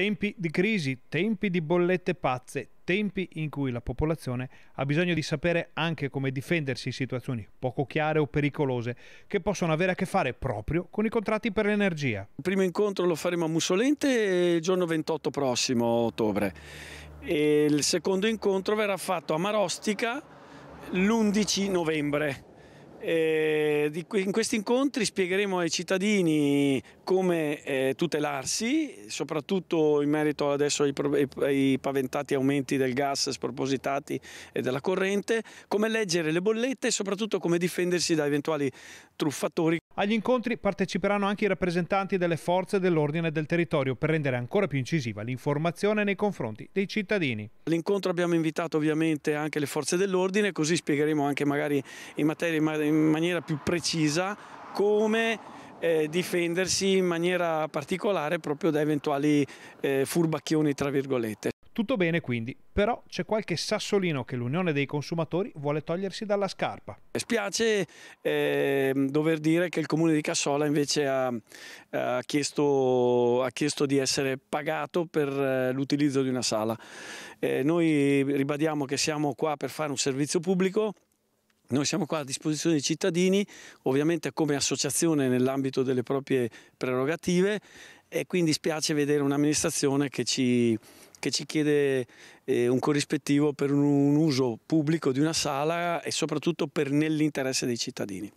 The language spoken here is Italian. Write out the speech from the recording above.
Tempi di crisi, tempi di bollette pazze, tempi in cui la popolazione ha bisogno di sapere anche come difendersi in situazioni poco chiare o pericolose che possono avere a che fare proprio con i contratti per l'energia. Il primo incontro lo faremo a Mussolente il giorno 28 prossimo ottobre e il secondo incontro verrà fatto a Marostica l'11 novembre. Eh, in questi incontri spiegheremo ai cittadini come eh, tutelarsi, soprattutto in merito adesso ai, paventati aumenti del gas spropositati e della corrente, come leggere le bollette e soprattutto come difendersi da eventuali truffatori. Agli incontri parteciperanno anche i rappresentanti delle forze dell'ordine del territorio per rendere ancora più incisiva l'informazione nei confronti dei cittadini. All'incontro abbiamo invitato ovviamente anche le forze dell'ordine, così spiegheremo anche magari in, materia, in maniera più precisa come eh, difendersi in maniera particolare proprio da eventuali eh, furbacchioni tra virgolette. Tutto bene quindi, però c'è qualche sassolino che l'Unione dei consumatori vuole togliersi dalla scarpa. Spiace eh, dover dire che il comune di Cassola invece ha, ha, chiesto, ha chiesto, di essere pagato per eh, l'utilizzo di una sala. Eh, noi ribadiamo che siamo qua per fare un servizio pubblico, noi siamo qua a disposizione dei cittadini, ovviamente come associazione nell'ambito delle proprie prerogative e quindi spiace vedere un'amministrazione che ci che ci chiede eh, un corrispettivo per un, un uso pubblico di una sala e soprattutto per nell'interesse dei cittadini.